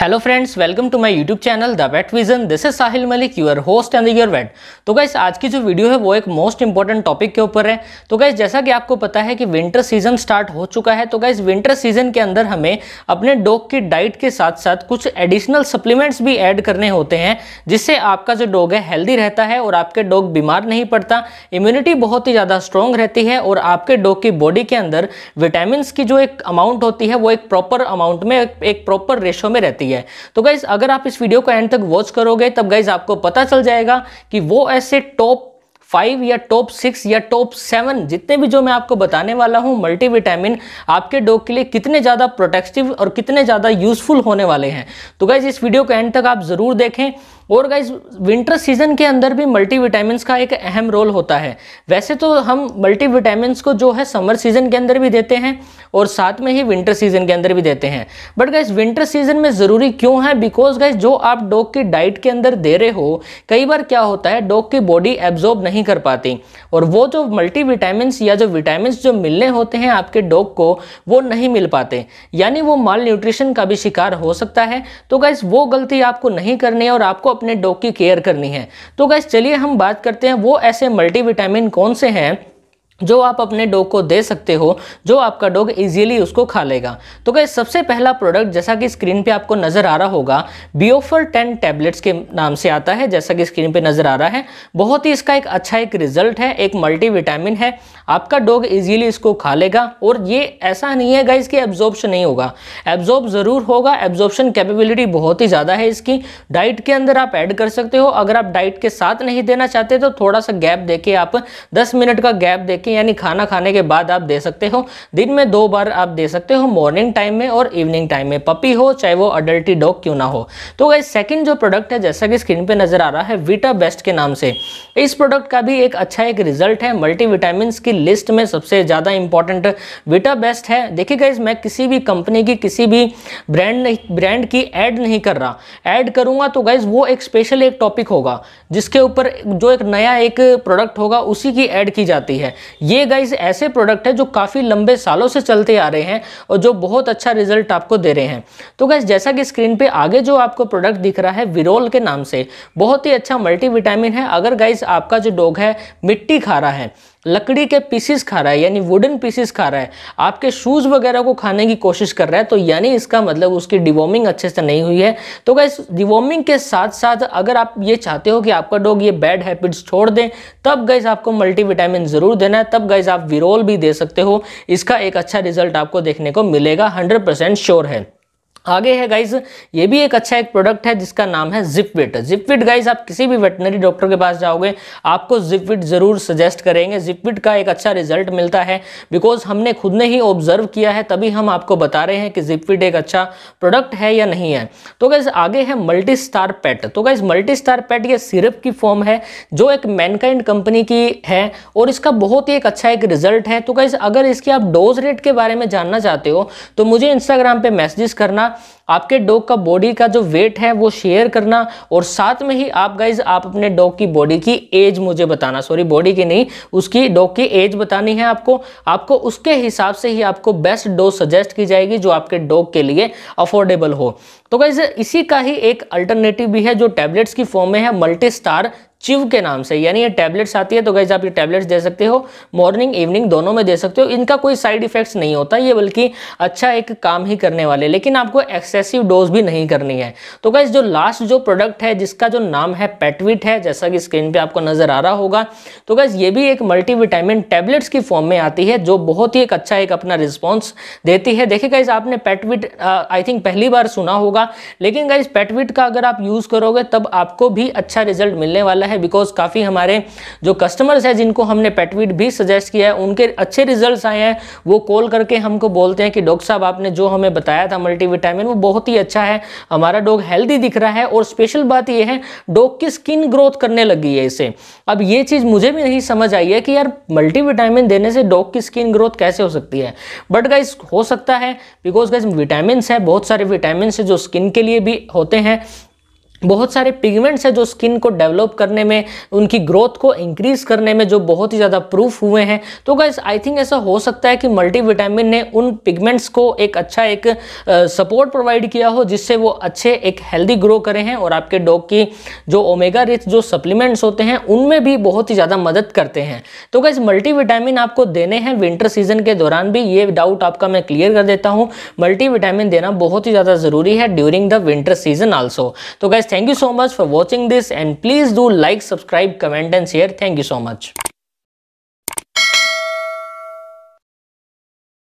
hello friends welcome to my YouTube channel the vet vision this is Sahil Malik your host and your vet तो guys आज की जो video है वो एक मोस्ट इंपॉर्टेंट टॉपिक के ऊपर है तो गाइस जैसा कि आपको पता है कि विंटर सीजन स्टार्ट हो चुका है तो गाइस विंटर सीजन के अंदर हमें अपने डॉग की डाइट के साथ साथ कुछ एडिशनल सप्लीमेंट्स भी ऐड करने होते हैं जिससे आपका जो डॉग है हेल्दी रहता है और आपके डॉग बीमार नहीं पड़ता इम्यूनिटी बहुत ही ज़्यादा स्ट्रॉन्ग रहती है और आपके डॉग की बॉडी के अंदर विटामिन की जो एक अमाउंट होती है वो एक प्रॉपर अमाउंट में एक प्रॉपर रेशो में रहती है रही है तो गाइज अगर आप इस वीडियो को एंड तक वॉच करोगे तब गाइज आपको पता चल जाएगा कि वो ऐसे टॉप फाइव या टॉप सिक्स या टॉप सेवन जितने भी जो मैं आपको बताने वाला हूँ मल्टीविटामिन आपके डॉग के लिए कितने ज़्यादा प्रोटेक्टिव और कितने ज़्यादा यूजफुल होने वाले हैं तो गाइज इस वीडियो को एंड तक आप ज़रूर देखें और गाइज विंटर सीजन के अंदर भी मल्टीविटामिन का एक अहम रोल होता है वैसे तो हम मल्टीविटामिन को जो है समर सीजन के अंदर भी देते हैं और साथ में ही विंटर सीजन के अंदर भी देते हैं बट गाइज विंटर सीजन में ज़रूरी क्यों है बिकॉज गाइज जो आप डॉग की डाइट के अंदर दे रहे हो कई बार क्या होता है डॉग की बॉडी एब्जॉर्ब नहीं कर पाती और वो जो मल्टीविटामिन या जो विटामिन जो मिलने होते हैं आपके डॉग को वो नहीं मिल पाते यानी वो माल न्यूट्रिशन का भी शिकार हो सकता है तो गाइज वो गलती आपको नहीं करनी है और आपको अपने डॉग की केयर करनी है तो गैस चलिए हम बात करते हैं वो ऐसे मल्टीविटामिन कौन से हैं जो आप अपने डॉग को दे सकते हो जो आपका डॉग इजीली उसको खा लेगा तो गए सबसे पहला प्रोडक्ट जैसा कि स्क्रीन पे आपको नज़र आ रहा होगा बियोफर टेन टैबलेट्स के नाम से आता है जैसा कि स्क्रीन पे नज़र आ रहा है बहुत ही इसका एक अच्छा एक रिजल्ट है एक मल्टीविटामिन है आपका डॉग इजीली इसको खा लेगा और ये ऐसा नहीं है गाइज कि एब्जॉर्बशन नहीं होगा एब्जॉर्ब ज़रूर होगा एब्जॉर्बशन कैपेबिलिटी बहुत ही ज़्यादा है इसकी डाइट के अंदर आप ऐड कर सकते हो अगर आप डाइट के साथ नहीं देना चाहते तो थोड़ा सा गैप देके आप दस मिनट का गैप देके रखें यानी खाना खाने के बाद आप दे सकते हो दिन में दो बार आप दे सकते हो मॉर्निंग टाइम में और इवनिंग टाइम में पपी हो चाहे वो अडल्टी डॉग क्यों ना हो तो गाइस सेकंड जो प्रोडक्ट है जैसा कि स्क्रीन पे नजर आ रहा है विटा बेस्ट के नाम से इस प्रोडक्ट का भी एक अच्छा एक रिजल्ट है मल्टीविटामिन की लिस्ट में सबसे ज़्यादा इंपॉर्टेंट विटा बेस्ट है देखिए गाइज मैं किसी भी कंपनी की किसी भी ब्रांड ब्रांड की एड नहीं कर रहा एड करूंगा तो गाइज वो एक स्पेशल एक टॉपिक होगा जिसके ऊपर जो एक नया एक प्रोडक्ट होगा उसी की एड की जाती है ये गाइस ऐसे प्रोडक्ट है जो काफ़ी लंबे सालों से चलते आ रहे हैं और जो बहुत अच्छा रिजल्ट आपको दे रहे हैं तो गाइस जैसा कि स्क्रीन पे आगे जो आपको प्रोडक्ट दिख रहा है विरोल के नाम से बहुत ही अच्छा मल्टीविटामिन है अगर गाइस आपका जो डॉग है मिट्टी खा रहा है लकड़ी के पीसीस खा रहा है यानी वुडन पीसीस खा रहा है आपके शूज़ वगैरह को खाने की कोशिश कर रहा है तो यानी इसका मतलब उसकी डिवॉर्मिंग अच्छे से नहीं हुई है तो क्या डिवॉर्मिंग के साथ साथ अगर आप ये चाहते हो कि आपका डॉग ये बैड हैबिट्स छोड़ दें तब गैस आपको मल्टीविटामिन ज़रूर देना है तब गैस आप विरोल भी दे सकते हो इसका एक अच्छा रिजल्ट आपको देखने को मिलेगा हंड्रेड श्योर है आगे है गाइज ये भी एक अच्छा एक प्रोडक्ट है जिसका नाम है जिपविट जिपविट गाइज आप किसी भी वेटनरी डॉक्टर के पास जाओगे आपको जिपविट ज़रूर सजेस्ट करेंगे जिपविट का एक अच्छा रिजल्ट मिलता है बिकॉज हमने खुद ने ही ऑब्जर्व किया है तभी हम आपको बता रहे हैं कि जिपविट एक अच्छा प्रोडक्ट है या नहीं है तो गाइज आगे है मल्टी स्टार पैट तो गाइज मल्टी स्टार पैट ये सिरप की फॉर्म है जो एक मैनकाइंड कंपनी की है और इसका बहुत ही एक अच्छा एक रिजल्ट है तो गाइज अगर इसकी आप डोज रेट के बारे में जानना चाहते हो तो मुझे इंस्टाग्राम पर मैसेजेस करना आपके डॉग का बॉडी का जो वेट है वो शेयर करना और साथ में ही आप गाइज आप अपने डॉग की बॉडी की एज मुझे बताना सॉरी बॉडी की नहीं उसकी डॉग की एज बतानी है आपको आपको उसके हिसाब से ही आपको बेस्ट डोज सजेस्ट की जाएगी जो आपके डॉग के लिए अफोर्डेबल हो तो गाइज इसी का ही एक अल्टरनेटिव भी है जो टैबलेट्स की फॉर्म में है मल्टी स्टार चिव के नाम से यानी ये टैबलेट्स आती है तो गैस आप ये टैबलेट्स दे सकते हो मॉर्निंग इवनिंग दोनों में दे सकते हो इनका कोई साइड इफेक्ट्स नहीं होता ये बल्कि अच्छा एक काम ही करने वाले लेकिन आपको एक्सेसिव डोज भी नहीं करनी है तो गैस जो लास्ट जो प्रोडक्ट है जिसका जो नाम है पेटविट है जैसा कि स्क्रीन पर आपको नजर आ रहा होगा तो गैस ये भी एक मल्टीविटामिन टैबलेट्स की फॉर्म में आती है जो बहुत ही एक अच्छा एक अपना रिस्पॉन्स देती है देखिए गाइज आपने पेटविट आई थिंक पहली बार सुना होगा लेकिन गाइज पेटविट का अगर आप यूज़ करोगे तब आपको भी अच्छा रिजल्ट मिलने वाला है बिकॉज काफ़ी हमारे जो कस्टमर्स हैं जिनको हमने पेटवीट भी सजेस्ट किया है उनके अच्छे रिजल्ट आए हैं वो कॉल करके हमको बोलते हैं कि डॉक्टर साहब आपने जो हमें बताया था मल्टीविटामिन वो बहुत ही अच्छा है हमारा डॉग हेल्दी दिख रहा है और स्पेशल बात यह है डॉग की स्किन ग्रोथ करने लगी है इसे अब ये चीज़ मुझे भी नहीं समझ आई है कि यार मल्टीविटामिन देने से डॉग की स्किन ग्रोथ कैसे हो सकती है बट गाइज हो सकता है बिकॉज गाइज विटामिन है बहुत सारे विटामिन है जो स्किन के लिए भी होते हैं बहुत सारे पिगमेंट्स हैं जो स्किन को डेवलप करने में उनकी ग्रोथ को इंक्रीज करने में जो बहुत ही ज़्यादा प्रूफ हुए हैं तो गाइज आई थिंक ऐसा हो सकता है कि मल्टीविटामिन ने उन पिगमेंट्स को एक अच्छा एक सपोर्ट प्रोवाइड किया हो जिससे वो अच्छे एक हेल्दी ग्रो करें हैं और आपके डॉग की जो ओमेगा रिच जो सप्लीमेंट्स होते हैं उनमें भी बहुत ही ज़्यादा मदद करते हैं तो गाइज मल्टीविटामिन आपको देने हैं विंटर सीजन के दौरान भी ये डाउट आपका मैं क्लियर कर देता हूँ मल्टीविटामिन देना बहुत ही ज़्यादा ज़रूरी है during the winter season also तो guys thank you so much for watching this and please do like subscribe comment and share thank you so much